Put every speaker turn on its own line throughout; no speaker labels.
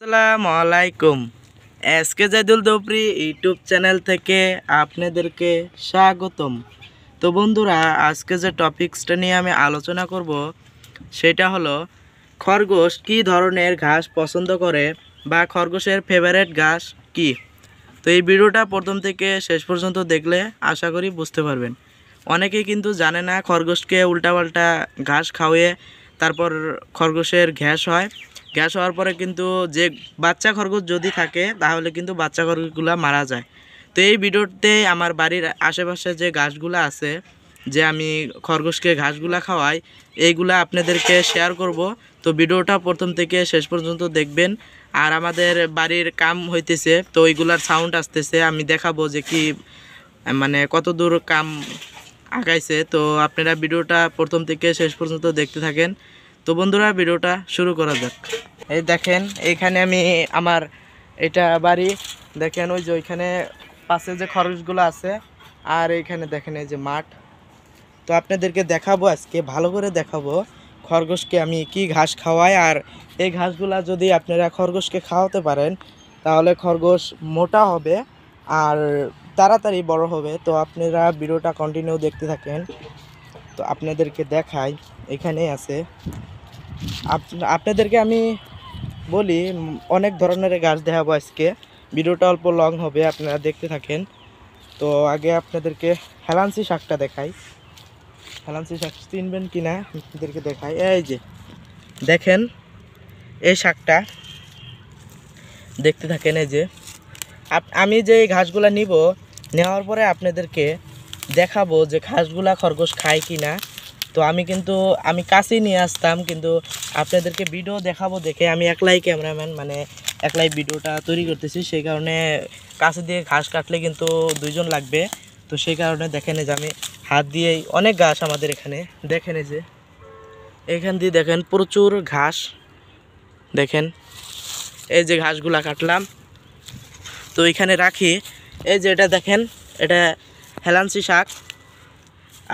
আসসালামু আলাইকুম কে জাইদুল দোপরি ইউটিউব চ্যানেল থেকে আপনাদেরকে স্বাগতম তো বন্ধুরা আজকে যে টপিক্সটা নিয়ে আমি আলোচনা করব সেটা হলো খরগোশ কি ধরনের ঘাস পছন্দ করে বা খরগোশের ফেভারেট ঘাস কি তো এই ভিডিওটা প্রথম থেকে শেষ পর্যন্ত দেখলে আশা করি বুঝতে পারবেন অনেকেই কিন্তু জানে না খরগোশকে উল্টাপাল্টা ঘাস খাওয়িয়ে তারপর খরগোশের ঘ্যাস হয় গ্যাস হওয়ার পরে কিন্তু যে বাচ্চা খরগোশ যদি থাকে তাহলে কিন্তু বাচ্চা খরগোশগুলো মারা যায় তো এই ভিডিওতে আমার বাড়ির আশেপাশে যে গাছগুলো আছে যে আমি খরগোশকে ঘাসগুলা খাওয়াই এইগুলা আপনাদেরকে শেয়ার করব তো ভিডিওটা প্রথম থেকে শেষ পর্যন্ত দেখবেন আর আমাদের বাড়ির কাম হইতেছে তো ওইগুলার সাউন্ড আসতেছে আমি দেখাবো যে কি মানে কত দূর কাম আগাইছে তো আপনারা ভিডিওটা প্রথম থেকে শেষ পর্যন্ত দেখতে থাকেন তো বন্ধুরা ভিডিওটা শুরু করা যাক এই দেখেন এখানে আমি আমার এটা বাড়ি দেখেন ওই যে ওইখানে পাশে যে খরচগুলো আছে আর এইখানে দেখেন এই যে মাঠ তো আপনাদেরকে দেখাবো আজকে ভালো করে দেখাবো খরগোশকে আমি কি ঘাস খাওয়াই আর এই ঘাসগুলা যদি আপনারা খরগোশকে খাওয়াতে পারেন তাহলে খরগোশ মোটা হবে আর তাড়াতাড়ি বড় হবে তো আপনারা ভিডিওটা কন্টিনিউ দেখতে থাকেন তো আপনাদেরকে দেখাই এখানেই আছে আপনাদেরকে আমি বলি অনেক ধরনের গাছ দেখাবো আজকে ভিডিওটা অল্প লং হবে আপনারা দেখতে থাকেন তো আগে আপনাদেরকে হেলান্সি শাকটা দেখাই হেলান্সি শাক চিনবেন কি না আপনাদেরকে দেখাই এই যে দেখেন এই শাকটা দেখতে থাকেন এই যে আমি যে এই ঘাসগুলা নিব নেওয়ার পরে আপনাদেরকে দেখাবো যে ঘাসগুলা খরগোশ খায় কি না তো আমি কিন্তু আমি কাছেই নিয়ে আসতাম কিন্তু আপনাদেরকে ভিডিও দেখাবো দেখে আমি একলাই ক্যামেরাম্যান মানে একলাই ভিডিওটা তৈরি করতেছি সেই কারণে কাছে দিয়ে ঘাস কাটলে কিন্তু দুইজন লাগবে তো সেই কারণে দেখেন যে আমি হাত দিয়েই অনেক ঘাস আমাদের এখানে দেখেন যে এখান দিয়ে দেখেন প্রচুর ঘাস দেখেন এই যে ঘাসগুলা কাটলাম তো এখানে রাখি এই যে এটা দেখেন এটা হেলান্সি শাক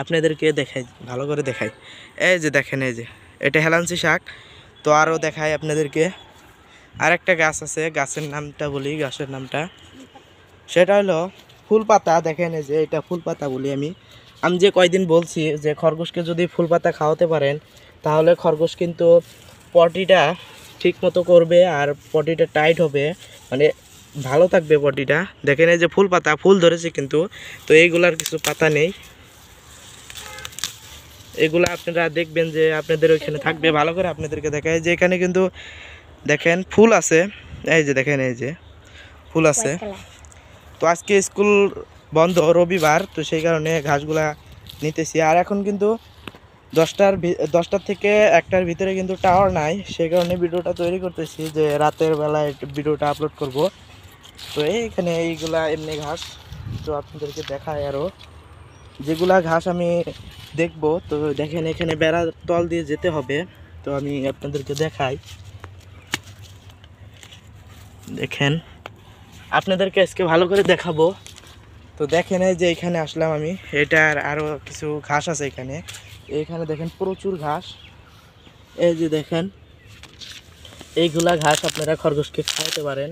আপনাদেরকে দেখাই ভালো করে দেখাই এই যে দেখেন এই যে এটা হেলান্সি শাক তো আরও দেখাই আপনাদেরকে আরেকটা গাছ আছে গাছের নামটা বলি গাছের নামটা সেটা হলো ফুল পাতা দেখেন এই যে এটা ফুল পাতা বলি আমি আমি যে কয়দিন বলছি যে খরগোশকে যদি ফুল পাতা খাওয়াতে পারেন তাহলে খরগোশ কিন্তু পটিটা ঠিক মতো করবে আর পটিটা টাইট হবে মানে ভালো থাকবে পটিটা দেখেন এই যে ফুল পাতা ফুল ধরেছে কিন্তু তো এইগুলার কিছু পাতা নেই এগুলো আপনারা দেখবেন যে আপনাদের ওইখানে থাকবে ভালো করে আপনাদেরকে দেখায় যে এখানে কিন্তু দেখেন ফুল আছে এই যে দেখেন এই যে ফুল আছে তো আজকে স্কুল বন্ধ রবিবার তো সেই কারণে ঘাসগুলা নিতেছি আর এখন কিন্তু দশটার দশটার থেকে একটার ভিতরে কিন্তু টাওয়ার নাই সেই কারণে ভিডিওটা তৈরি করতেছি যে রাতের বেলায় ভিডিওটা আপলোড করব তো এইখানে এইগুলা এমনি ঘাস তো আপনাদেরকে দেখায় আরও যেগুলা ঘাস আমি দেখব তো দেখেন এখানে বেড়া তল দিয়ে যেতে হবে তো আমি আপনাদেরকে দেখাই দেখেন আপনাদেরকে আজকে ভালো করে দেখাবো তো দেখেন এই যে এখানে আসলাম আমি এটার আরও কিছু ঘাস আছে এখানে এখানে দেখেন প্রচুর ঘাস এই যে দেখেন এইগুলা ঘাস আপনারা খরগোশকে খাওয়াতে পারেন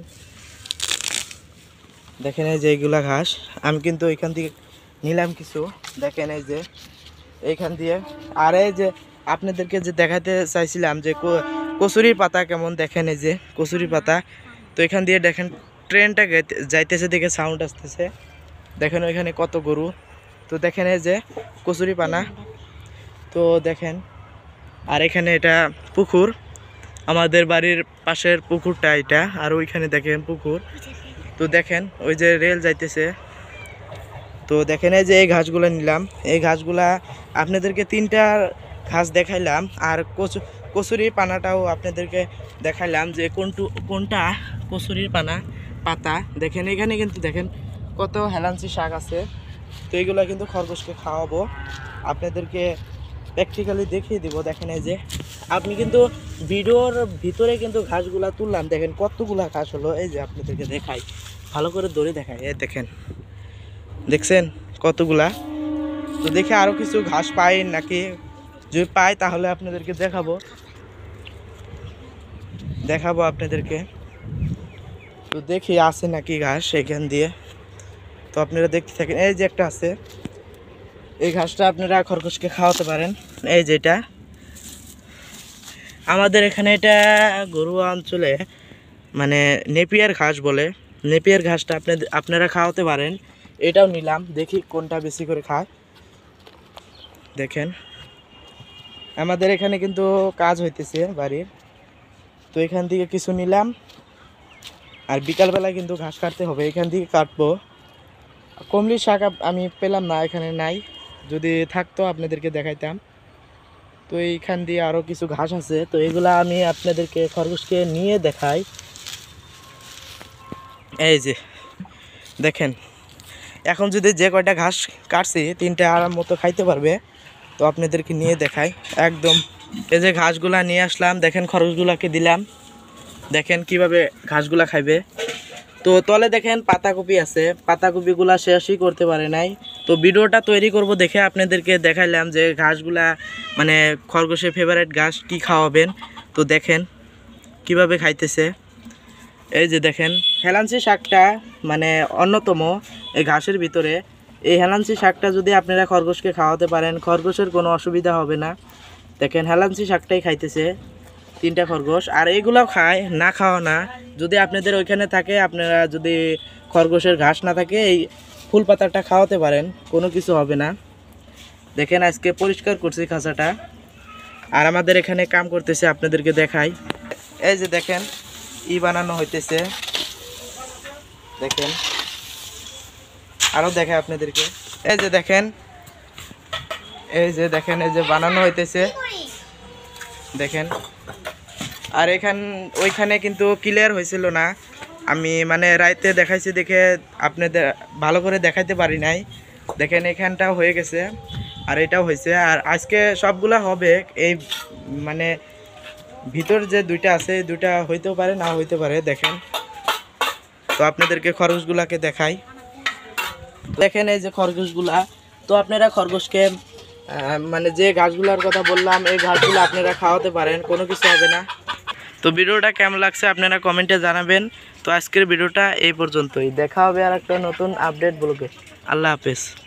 দেখেন এই যে এইগুলা ঘাস আমি কিন্তু এখান থেকে নিলাম কিছু দেখেন এই যে এইখান দিয়ে আর এই যে আপনাদেরকে যে দেখাতে চাইছিলাম যে কচুরির পাতা কেমন দেখেন এই যে কচুরি পাতা তো এখান দিয়ে দেখেন ট্রেনটা যাইতেছে দেখে সাউন্ড আসতেছে দেখেন ওইখানে কত গরু তো দেখেন এই যে কচুরি পানা তো দেখেন আর এখানে এটা পুকুর আমাদের বাড়ির পাশের পুকুরটা এটা আর ওইখানে দেখেন পুকুর তো দেখেন ওই যে রেল যাইতেছে তো দেখেন এই যে এই ঘাসগুলো নিলাম এই ঘাসগুলা আপনাদেরকে তিনটা ঘাস দেখাইলাম আর কচু কচুরির পানাটাও আপনাদেরকে দেখাইলাম যে কোনটু কোনটা কচুরির পানা পাতা দেখেন এখানে কিন্তু দেখেন কত হেলাঞ্চি শাক আছে তো এইগুলো কিন্তু খরগোশকে খাওয়াবো আপনাদেরকে প্র্যাকটিক্যালি দেখিয়ে দিব দেখেন এই যে আপনি কিন্তু ভিডিওর ভিতরে কিন্তু ঘাসগুলা তুললাম দেখেন কতগুলা ঘাস হলো এই যে আপনাদেরকে দেখাই ভালো করে দৌড়ে দেখাই এ দেখেন দেখছেন কতগুলা তো দেখে আরও কিছু ঘাস পাই নাকি যদি পাই তাহলে আপনাদেরকে দেখাবো দেখাবো আপনাদেরকে তো দেখি আছে নাকি ঘাস এখান দিয়ে তো আপনারা দেখতে থাকেন এই যে একটা আছে এই ঘাসটা আপনারা খরগোশকে খাওয়াতে পারেন এই যেটা আমাদের এখানে এটা গরুয়া অঞ্চলে মানে নেপিয়ার ঘাস বলে নেপিয়ার ঘাসটা আপনাদের আপনারা খাওয়াতে পারেন এটাও নিলাম দেখি কোনটা বেশি করে খায় দেখেন আমাদের এখানে কিন্তু কাজ হইতেছে বাড়ির তো এখান থেকে কিছু নিলাম আর বিকালবেলা কিন্তু ঘাস কাটতে হবে এখান থেকে কাটবো কমলি শাক আমি পেলাম না এখানে নাই যদি থাকতো আপনাদেরকে দেখাইতাম তো এইখান দিয়ে আরও কিছু ঘাস আছে তো এগুলা আমি আপনাদেরকে খরগোশকে নিয়ে দেখাই এই যে দেখেন এখন যদি যে কয়টা ঘাস কাটছি তিনটা আরাম মতো খাইতে পারবে তো আপনাদেরকে নিয়ে দেখাই একদম এই যে ঘাসগুলা নিয়ে আসলাম দেখেন খরচগুলাকে দিলাম দেখেন কিভাবে ঘাসগুলা খাইবে তো তলে দেখেন পাতাকপি আছে পাতাকপিগুলা শেষই করতে পারে নাই তো ভিডিওটা তৈরি করব দেখে আপনাদেরকে দেখাইলাম যে ঘাসগুলা মানে খরগোশের ফেভারেট ঘাস কি খাওয়াবেন তো দেখেন কিভাবে খাইতেছে এই যে দেখেন হেলাঞ্চি শাকটা মানে অন্যতম এই ঘাসের ভিতরে এই হেলাঞ্চি শাকটা যদি আপনারা খরগোশকে খাওয়াতে পারেন খরগোশের কোনো অসুবিধা হবে না দেখেন হেলাঞ্চি শাকটাই খাইতেছে তিনটা খরগোশ আর এইগুলো খায় না খাওয়া না যদি আপনাদের ওইখানে থাকে আপনারা যদি খরগোশের ঘাস না থাকে এই ফুল পাতাটা খাওয়াতে পারেন কোনো কিছু হবে না দেখেন আজকে পরিষ্কার করছি খাঁচাটা আর আমাদের এখানে কাম করতেছে আপনাদেরকে দেখাই এই যে দেখেন ই বানানো হইতেছে দেখেন আরও দেখে আপনাদেরকে এই যে দেখেন এই যে দেখেন এই যে বানানো হইতেছে দেখেন আর এখান ওইখানে কিন্তু ক্লিয়ার হয়েছিল না আমি মানে রাইতে দেখাইছি দেখে আপনাদের ভালো করে দেখাইতে পারি নাই দেখেন এখানটাও হয়ে গেছে আর এটাও হয়েছে আর আজকে সবগুলা হবে এই মানে ভিতর যে দুইটা আছে দুইটা হইতেও পারে না হইতে পারে দেখেন তো আপনাদেরকে খরগোশগুলাকে দেখাই দেখেন এই যে খরগোশগুলা তো আপনারা খরগোশকে মানে যে গাছগুলোর কথা বললাম এই গাছগুলো আপনারা খাওয়াতে পারেন কোনো কিছু হবে না তো ভিডিওটা কেমন লাগছে আপনারা কমেন্টে জানাবেন তো আজকের ভিডিওটা এই পর্যন্তই দেখা হবে আর একটা নতুন আপডেট বলবে আল্লাহ হাফেজ